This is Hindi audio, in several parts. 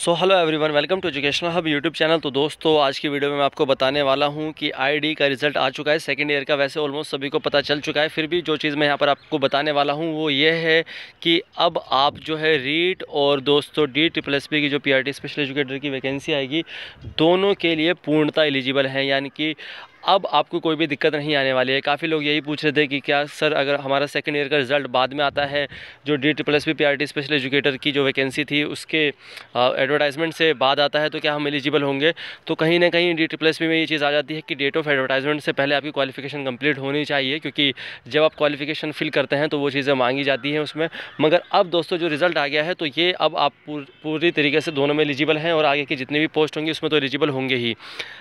so hello everyone welcome to educational hub YouTube channel तो दोस्तों आज की वीडियो में मैं आपको बताने वाला हूं कि आईडी का रिज़ल्ट आ चुका है सेकंड ईयर का वैसे ऑलमोस्ट सभी को पता चल चुका है फिर भी जो चीज़ मैं यहां पर आपको बताने वाला हूं वो ये है कि अब आप जो है रीट और दोस्तों डी ट्रिपल एस की जो पी स्पेशल एजुकेटर की वैकेंसी आएगी दोनों के लिए पूर्णता एलिजिबल है यानी कि अब आपको कोई भी दिक्कत नहीं आने वाली है काफ़ी लोग यही पूछ रहे थे कि क्या सर अगर हमारा सेकेंड ईयर का रिज़ल्ट बाद में आता है जो D T plus P special educator की जो वैकेंसी थी उसके एडवर्टाइजमेंट से बाद आता है तो क्या हम एलिजिबल होंगे तो कहीं ना कहीं डी टी प्लस में ये चीज़ आ जाती है कि डेट ऑफ एडवर्टाइजमेंट से पहले आपकी क्वालिफिकेशन कम्प्लीट होनी चाहिए क्योंकि जब आप क्वालिफिकेशन फिल करते हैं तो वो चीज़ें मांगी जाती हैं उसमें मगर अब दोस्तों जो रिज़ल्ट आ गया है तो ये अब आप पूरी तरीके से दोनों में एलिजिबल हैं और आगे की जितनी भी पोस्ट होंगी उसमें तो एलिजिबल होंगे ही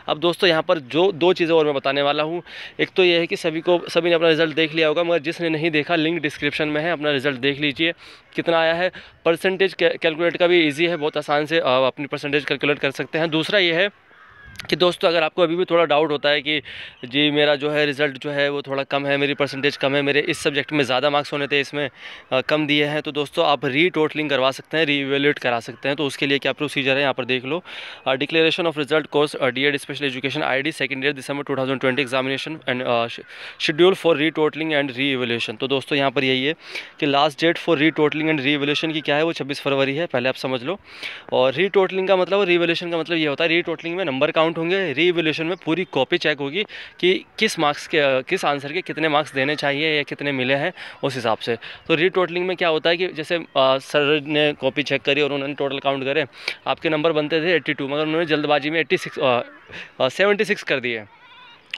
अब दोस्तों यहाँ पर जो दो चीज़ें और में बताने वाला हूँ एक तो ये है कि सभी को सभी ने अपना रिजल्ट देख लिया होगा मगर जिसने नहीं देखा लिंक डिस्क्रिप्शन में है अपना रिजल्ट देख लीजिए कितना आया है परसेंटेज कैलकुलेट का भी ईजी है बहुत आसान से अपनी परसेंटेज कैलकुलेट कर सकते हैं दूसरा ये है कि दोस्तों अगर आपको अभी भी थोड़ा डाउट होता है कि जी मेरा जो है रिज़ल्ट जो है वो थोड़ा कम है मेरी परसेंटेज कम है मेरे इस सब्जेक्ट में ज़्यादा मार्क्स होने थे इसमें आ, कम दिए हैं तो दोस्तों आप री टोटलिंग करवा सकते हैं रीवेल्यूट करा सकते हैं तो उसके लिए क्या प्रोसीजर है यहाँ पर देख लो declaration of result course D Ed special education I D second year December two thousand twenty examination and schedule for retotalling and reevaluation तो दोस्तों यहाँ पर यही है कि last date for retotalling and reevaluation की क्या है वो छब्बीस फरवरी है पहले आप समझ लो और री टोटलिंग का मतलब री एवेल्यूशन का मतलब ये होता है री टोटलिंग में नंबर का काउंट होंगे रीवोल्यूशन में पूरी कॉपी चेक होगी कि किस मार्क्स के किस आंसर के कितने मार्क्स देने चाहिए या कितने मिले हैं उस हिसाब से तो री टोटलिंग में क्या होता है कि जैसे आ, सर ने कॉपी चेक करी और उन्होंने टोटल काउंट करे आपके नंबर बनते थे एट्टी मगर उन्होंने जल्दबाजी में एट्टी सिक्स सेवेंटी सिक्स कर दिए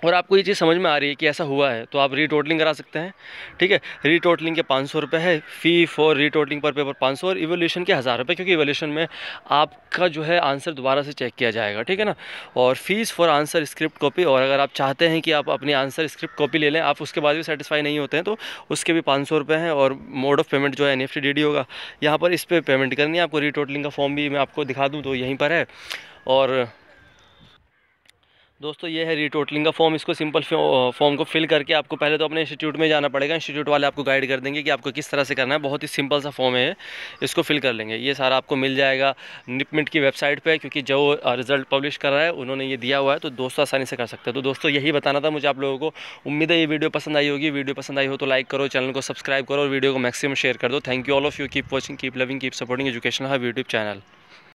और आपको ये चीज़ समझ में आ रही है कि ऐसा हुआ है तो आप रीटोटलिंग करा सकते हैं ठीक है रीटोटलिंग के पाँच सौ रुपये है फ़ी फॉर रीटोटलिंग पर पेपर पाँच सौ और इवोल्यूशन के हज़ार रुपये क्योंकि इवोल्यूशन में आपका जो है आंसर दोबारा से चेक किया जाएगा ठीक है ना और fees for answer script copy और अगर आप चाहते हैं कि आप अपनी आंसर स्क्रिप्ट कॉपी ले लें आप उसके बाद भी सेटिसफाई नहीं होते हैं तो उसके भी पाँच सौ हैं और मोड ऑफ पेमेंट जो है एन एफ होगा यहाँ पर इस पर पेमेंट करनी है आपको रीटोटलिंग का फॉर्म भी मैं आपको दिखा दूँ तो यहीं पर है और दोस्तों ये है रिटोटलिंग का फॉर्म इसको सिंपल फॉर्म को फिल करके आपको पहले तो अपने इंस्टीट्यूट में जाना पड़ेगा इंस्टीट्यूट वाले आपको गाइड कर देंगे कि आपको किस तरह से करना है बहुत ही सिंपल सा फॉर्म है इसको फिल कर लेंगे ये सारा आपको मिल जाएगा निपमिट की वेबसाइट पर क्योंकि जो रिजल्ट पब्लिश कर रहा है उन्होंने ये दिया हुआ है तो दोस्तों आसानी से कर सकते हैं तो दोस्तों यही बताना था मुझे आप लोगों को उम्मीद है ये वीडियो पसंद आई होगी वीडियो पसंद आई हो तो लाइक करो चैनल को सब्सक्राइब करो और वीडियो को मैक्सिमम शेयर कर दो thank you all of you keep watching keep loving keep supporting education hub YouTube channel